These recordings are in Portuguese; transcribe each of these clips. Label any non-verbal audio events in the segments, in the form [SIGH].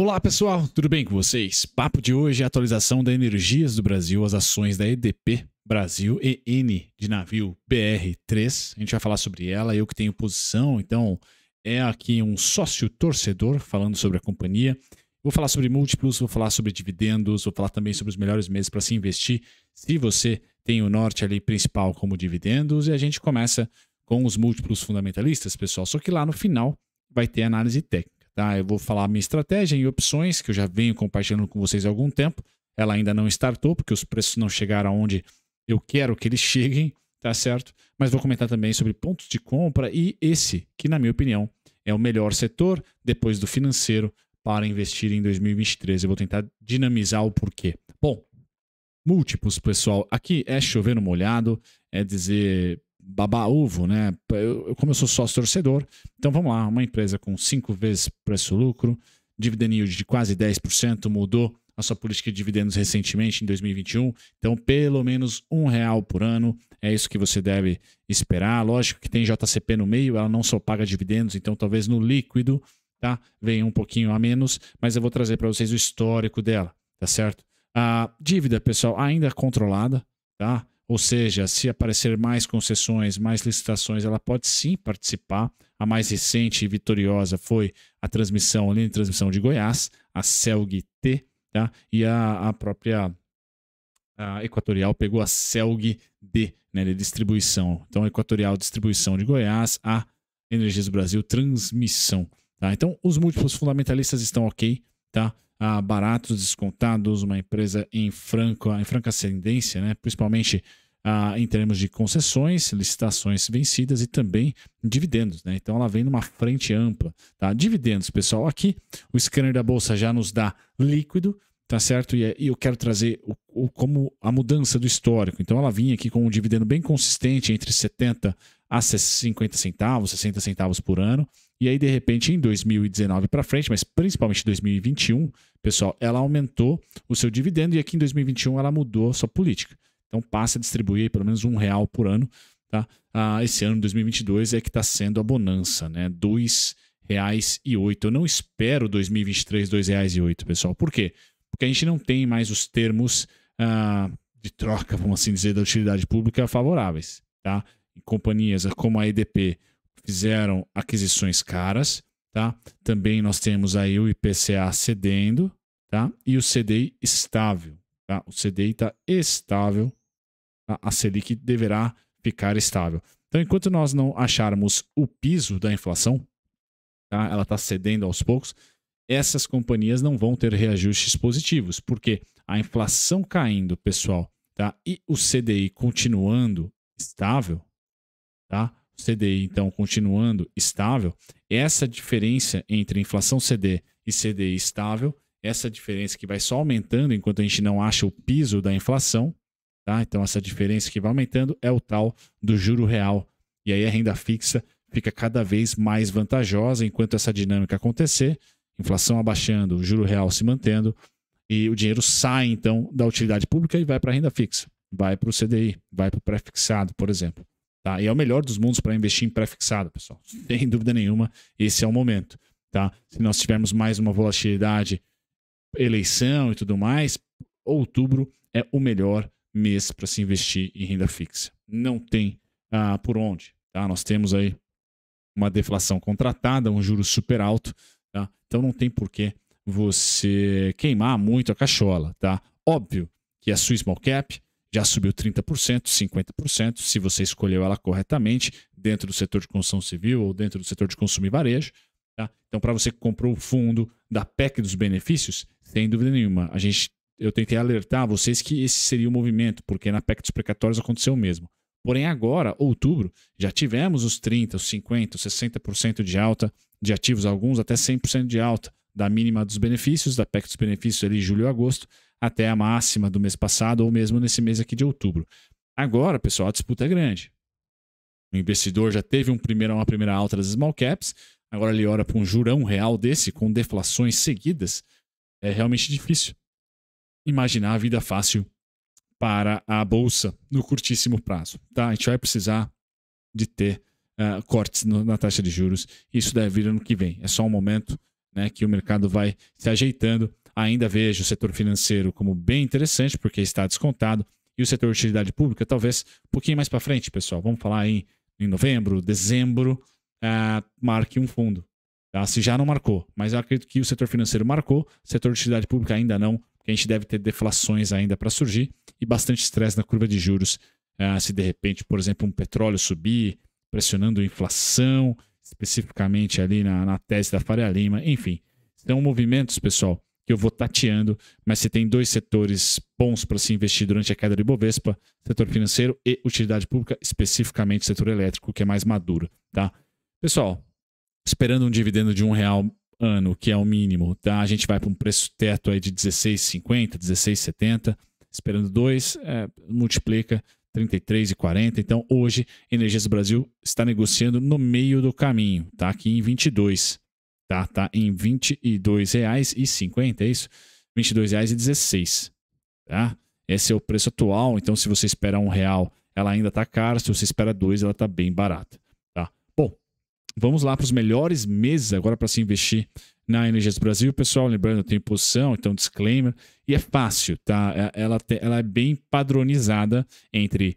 Olá pessoal, tudo bem com vocês? Papo de hoje é a atualização da Energias do Brasil, as ações da EDP Brasil EN de navio BR3. A gente vai falar sobre ela, eu que tenho posição, então é aqui um sócio torcedor falando sobre a companhia. Vou falar sobre múltiplos, vou falar sobre dividendos, vou falar também sobre os melhores meses para se investir, se você tem o norte ali principal como dividendos, e a gente começa com os múltiplos fundamentalistas, pessoal. Só que lá no final vai ter análise técnica. Tá? Eu vou falar a minha estratégia e opções, que eu já venho compartilhando com vocês há algum tempo. Ela ainda não startou, porque os preços não chegaram aonde eu quero que eles [LAUGHS] cheguem, tá certo? Mas vou comentar também sobre pontos de compra e esse, que na minha opinião é o melhor setor depois do financeiro para investir em 2023. Eu vou tentar dinamizar o porquê. Bom, múltiplos, pessoal. Aqui é chover no molhado, é dizer babar ovo, né? Eu, como eu sou sócio torcedor, então vamos lá, uma empresa com cinco vezes preço-lucro, dividend yield de quase 10%, mudou a sua política de dividendos recentemente, em 2021. Então, pelo menos um real por ano. É isso que você deve esperar. Lógico que tem JCP no meio, ela não só paga dividendos, então talvez no líquido tá? venha um pouquinho a menos, mas eu vou trazer para vocês o histórico dela, tá certo? A dívida, pessoal, ainda é controlada, tá? Ou seja, se aparecer mais concessões, mais licitações, ela pode sim participar. A mais recente e vitoriosa foi a transmissão, a linha de transmissão de Goiás, a CELG-T, tá? e a, a própria a Equatorial pegou a CELG-D, né, de distribuição. Então, a Equatorial Distribuição de Goiás, a Energias do Brasil Transmissão. Tá? Então, os múltiplos fundamentalistas estão ok, tá? baratos descontados, uma empresa em, franco, em franca ascendência, né? principalmente ah, em termos de concessões, licitações vencidas e também dividendos. Né? Então ela vem numa frente ampla. Tá? Dividendos, pessoal, aqui o scanner da Bolsa já nos dá líquido, tá certo? E, é, eu quero trazer o, o, como a mudança do histórico. Então ela vinha aqui com um dividendo bem consistente entre 70 a 50 centavos, 60 centavos por ano. E aí, de repente, em 2019 para frente, mas principalmente 2021, pessoal, ela aumentou o seu dividendo e aqui em 2021 ela mudou a sua política. Então passa a distribuir aí pelo menos um real por ano. Tá? Ah, esse ano, 2022, é que está sendo a bonança, né? Dois reais e oito. Eu não espero 2023 dois reais e oito, pessoal. Por quê? Porque a gente não tem mais os termos ah, de troca, vamos assim dizer, da utilidade pública favoráveis, tá? Em companhias como a EDP, fizeram aquisições caras, tá? Também nós temos aí o IPCA cedendo, tá? E o CDI estável, tá? O CDI está estável, tá? a Selic deverá ficar estável. Então, enquanto nós não acharmos o piso da inflação, tá? Ela está cedendo aos poucos. Essas companhias não vão ter reajustes positivos, porque a inflação caindo, pessoal, tá? E o CDI continuando estável, tá? CDI, então, continuando estável, essa diferença entre inflação CD e CDI estável, essa diferença que vai só aumentando enquanto a gente não acha o piso da inflação, tá? Então, essa diferença que vai aumentando é o tal do juro real. E aí a renda fixa fica cada vez mais vantajosa enquanto essa dinâmica acontecer, inflação abaixando, o juro real se mantendo, e o dinheiro sai então da utilidade pública e vai para a renda fixa, vai para o CDI, vai para o pré-fixado, por exemplo. Tá? E é o melhor dos mundos para investir em pré-fixado, pessoal. [LAUGHS] Sem dúvida nenhuma, esse é o momento. Tá? Se nós tivermos mais uma volatilidade, eleição e tudo mais, outubro é o melhor mês para se investir em renda fixa. Não tem ah, por onde. Tá? Nós temos aí uma deflação contratada, um juro super alto. Tá? Então não tem porquê você queimar muito a cachola. Tá? Óbvio que a sua small cap já subiu 30%, 50%, se você escolheu ela corretamente, dentro do setor de construção civil ou dentro do setor de consumo e varejo. Tá? Então, para você que comprou o fundo da PEC dos benefícios, sem dúvida nenhuma, a gente, eu tentei alertar vocês que esse seria o movimento, porque na PEC dos precatórios aconteceu o mesmo. Porém, agora, outubro, já tivemos os 30%, os 50%, os 60% de alta de ativos, alguns até 100% de alta da mínima dos benefícios, da PEC dos benefícios ali julho e agosto até a máxima do mês passado ou mesmo nesse mês aqui de outubro. Agora, pessoal, a disputa é grande. O investidor já teve um primeiro, uma primeira alta das small caps, agora ele olha para um jurão real desse, com deflações seguidas, é realmente difícil imaginar a vida fácil para a bolsa no curtíssimo prazo. Tá? A gente vai precisar de ter uh, cortes no, na taxa de juros. Isso deve vir ano que vem. É só um momento né, que o mercado vai se ajeitando Ainda vejo o setor financeiro como bem interessante, porque está descontado. E o setor de utilidade pública, talvez um pouquinho mais para frente, pessoal. Vamos falar aí em novembro, dezembro, uh, marque um fundo. Tá? Se já não marcou, mas eu acredito que o setor financeiro marcou, o setor de utilidade pública ainda não, porque a gente deve ter deflações ainda para surgir e bastante estresse na curva de juros. Uh, se de repente, por exemplo, um petróleo subir, pressionando a inflação, especificamente ali na, na tese da Faria Lima, enfim. São então, movimentos, pessoal, que eu vou tateando, mas você tem dois setores bons para se investir durante a queda do Ibovespa, setor financeiro e utilidade pública, especificamente setor elétrico, que é mais maduro, tá? Pessoal, esperando um dividendo de um real ano, que é o mínimo, tá? A gente vai para um preço teto aí de 16,50, 16,70, esperando dois, é, multiplica 33 e 40. Então, hoje, Energias do Brasil está negociando no meio do caminho, tá? Aqui em 22 tá? Tá em R$ 22,50, é isso? R$ 22,16, tá? Esse é o preço atual, então se você esperar um real, ela ainda tá cara, se você espera dois, ela tá bem barata, tá? Bom, vamos lá para os melhores meses agora para se investir na Energias Brasil, pessoal, lembrando, eu tenho posição, então disclaimer, e é fácil, tá? É, ela, ela é bem padronizada entre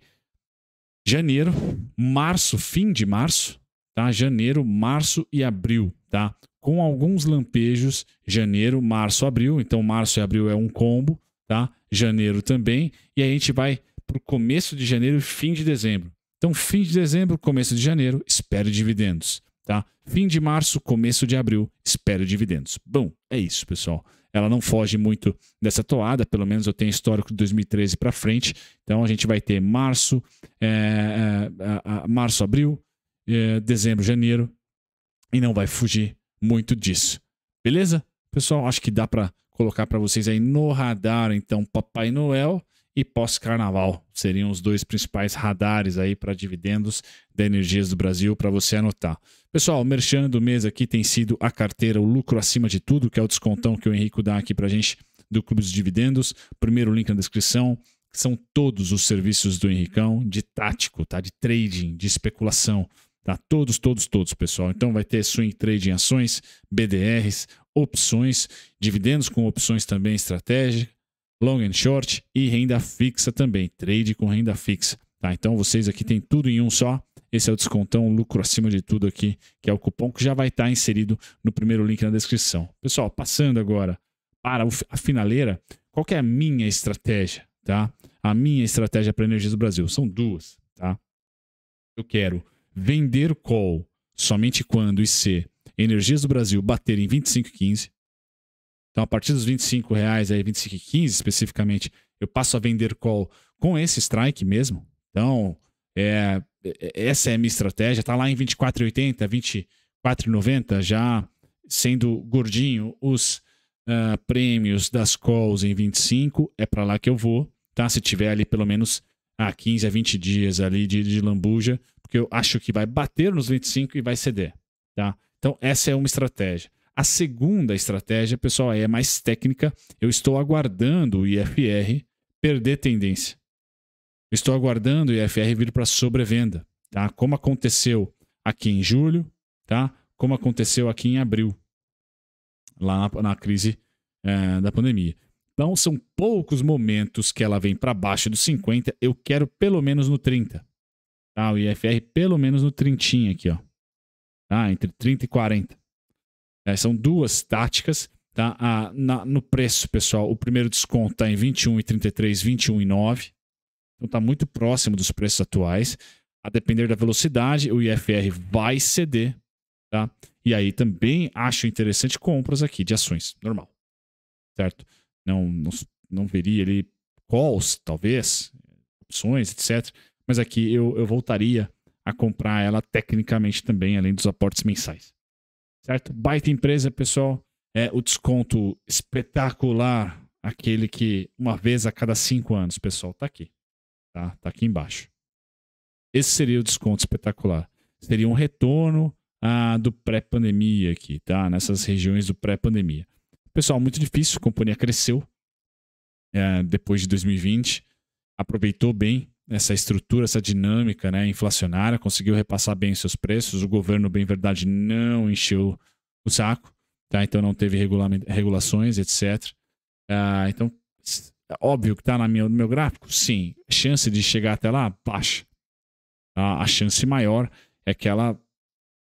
janeiro, março, fim de março, tá? Janeiro, março e abril, tá? com alguns lampejos janeiro, março, abril. Então, março e abril é um combo, tá? Janeiro também. E aí a gente vai para o começo de janeiro e fim de dezembro. Então, fim de dezembro, começo de janeiro, espero dividendos. Tá? Fim de março, começo de abril, espero dividendos. Bom, é isso, pessoal. Ela não foge muito dessa toada, pelo menos eu tenho histórico de 2013 para frente. Então a gente vai ter março, é, é, é, março, abril, eh, dezembro, janeiro, e não vai fugir muito disso. Beleza? Pessoal, acho que dá para colocar para vocês aí no radar, então, Papai Noel e pós-carnaval. Seriam os dois principais radares aí para dividendos da Energias do Brasil para você anotar. Pessoal, o merchan do mês aqui tem sido a carteira O Lucro Acima de Tudo, que é o descontão que o Henrico dá aqui para gente do Clube dos Dividendos. Primeiro link na descrição. São todos os serviços do Henricão de tático, tá? de trading, de especulação Tá? Todos, todos, todos, pessoal. Então vai ter swing trade em ações, BDRs, opções, dividendos com opções também estratégia long and short e renda fixa também, trade com renda fixa. Tá? Então vocês aqui tem tudo em um só. Esse é o descontão lucro acima de tudo aqui, que é o cupom que já vai estar tá inserido no primeiro link na descrição. Pessoal, passando agora para a finaleira, qual é a minha estratégia, tá? A minha estratégia para energias do Brasil são duas, tá? Eu quero vender call somente quando IC Energias do Brasil bater em 25,15. Então, a partir dos R$ reais, aí 25,15 especificamente, eu passo a vender call com esse strike mesmo. Então, é, é essa é a minha estratégia. Tá lá em 24,80, 24,90, já sendo gordinho os uh, prêmios das calls em 25, é para lá que eu vou, tá? Se tiver ali pelo menos ah, a 15 a 20 dias ali de, de lambuja, porque eu acho que vai bater nos 25 e vai ceder, tá? Então essa é uma estratégia. A segunda estratégia, pessoal, é mais técnica. Eu estou aguardando o IFR perder tendência. estou aguardando o IFR vir para sobrevenda, tá? Como aconteceu aqui em julho, tá? Como aconteceu aqui em abril, lá na, na crise é, da pandemia. Então são poucos momentos que ela vem para baixo dos 50. Eu quero pelo menos no 30. Tá? O IFR pelo menos no 30 aqui, ó. Tá? Entre 30 e 40. É, são duas táticas. Tá? Ah, na, no preço, pessoal, o primeiro desconto está em 21,33, 21,9. Então está muito próximo dos preços atuais. A depender da velocidade, o IFR vai ceder. Tá? E aí também acho interessante compras aqui de ações, normal. Certo? não, não, não veria ali calls, talvez, opções, etc. Mas aqui eu, eu voltaria a comprar ela tecnicamente também, além dos aportes mensais. Certo? Baita empresa, pessoal. É o desconto espetacular, aquele que uma vez a cada cinco anos, pessoal, tá aqui. Tá, tá aqui embaixo. Esse seria o desconto espetacular. Seria um retorno ah, do pré-pandemia aqui, tá? Nessas regiões do pré-pandemia. Pessoal, muito difícil. A companhia cresceu é, depois de 2020. Aproveitou bem essa estrutura, essa dinâmica né, inflacionária, conseguiu repassar bem os seus preços. O governo, bem verdade, não encheu o saco, tá? então não teve regulações, etc. Uh, ah, então, é óbvio que está no meu gráfico? Sim. Chance de chegar até lá? Baixa. Tá? a chance maior é que ela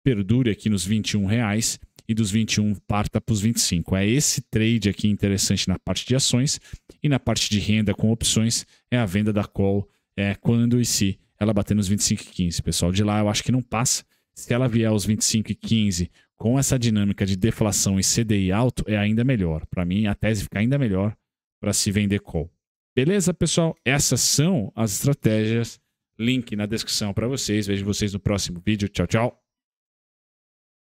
perdure aqui nos 21 reais e dos 21 parta para os 25. É esse trade aqui interessante na parte de ações e na parte de renda com opções é a venda da call é, quando e se ela bater nos 25,15. Pessoal, de lá eu acho que não passa. Se ela vier aos 25,15 com essa dinâmica de deflação e CDI alto, é ainda melhor. Para mim, a tese fica ainda melhor para se vender call. Beleza, pessoal? Essas são as estratégias. Link na descrição para vocês. Vejo vocês no próximo vídeo. Tchau, tchau.